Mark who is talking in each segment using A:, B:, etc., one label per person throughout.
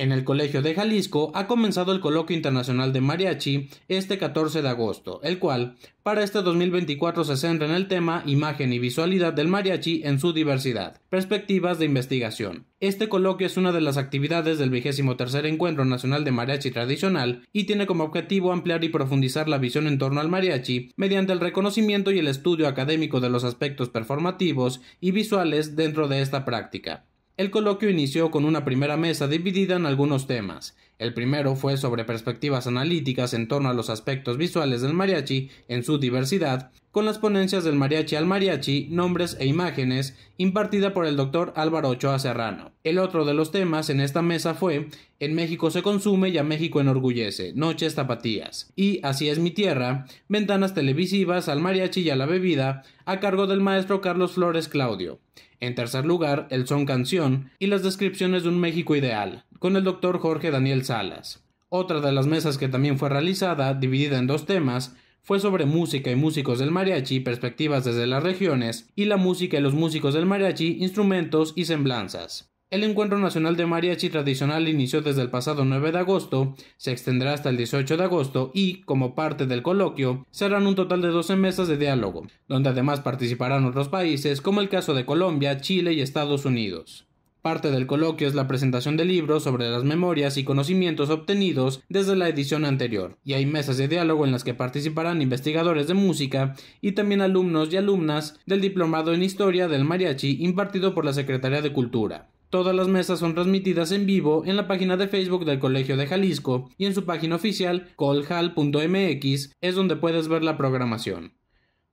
A: En el Colegio de Jalisco ha comenzado el Coloquio Internacional de Mariachi este 14 de agosto, el cual para este 2024 se centra en el tema Imagen y visualidad del mariachi en su diversidad, perspectivas de investigación. Este coloquio es una de las actividades del 23 Encuentro Nacional de Mariachi Tradicional y tiene como objetivo ampliar y profundizar la visión en torno al mariachi mediante el reconocimiento y el estudio académico de los aspectos performativos y visuales dentro de esta práctica. El coloquio inició con una primera mesa dividida en algunos temas, el primero fue sobre perspectivas analíticas en torno a los aspectos visuales del mariachi en su diversidad, con las ponencias del mariachi al mariachi, nombres e imágenes, impartida por el doctor Álvaro Ochoa Serrano. El otro de los temas en esta mesa fue En México se consume y a México enorgullece, Noches Tapatías, y Así es mi tierra, ventanas televisivas al mariachi y a la bebida, a cargo del maestro Carlos Flores Claudio. En tercer lugar, el son canción y las descripciones de un México ideal, con el doctor Jorge Daniel Salas. Otra de las mesas que también fue realizada, dividida en dos temas, fue sobre música y músicos del mariachi, perspectivas desde las regiones, y la música y los músicos del mariachi, instrumentos y semblanzas. El Encuentro Nacional de Mariachi Tradicional inició desde el pasado 9 de agosto, se extenderá hasta el 18 de agosto y, como parte del coloquio, serán un total de 12 mesas de diálogo, donde además participarán otros países como el caso de Colombia, Chile y Estados Unidos. Parte del coloquio es la presentación de libros sobre las memorias y conocimientos obtenidos desde la edición anterior, y hay mesas de diálogo en las que participarán investigadores de música y también alumnos y alumnas del Diplomado en Historia del Mariachi impartido por la Secretaría de Cultura. Todas las mesas son transmitidas en vivo en la página de Facebook del Colegio de Jalisco y en su página oficial coljal.mx, es donde puedes ver la programación.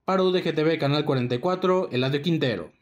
A: Para UDGTV Canal 44, Eladio Quintero.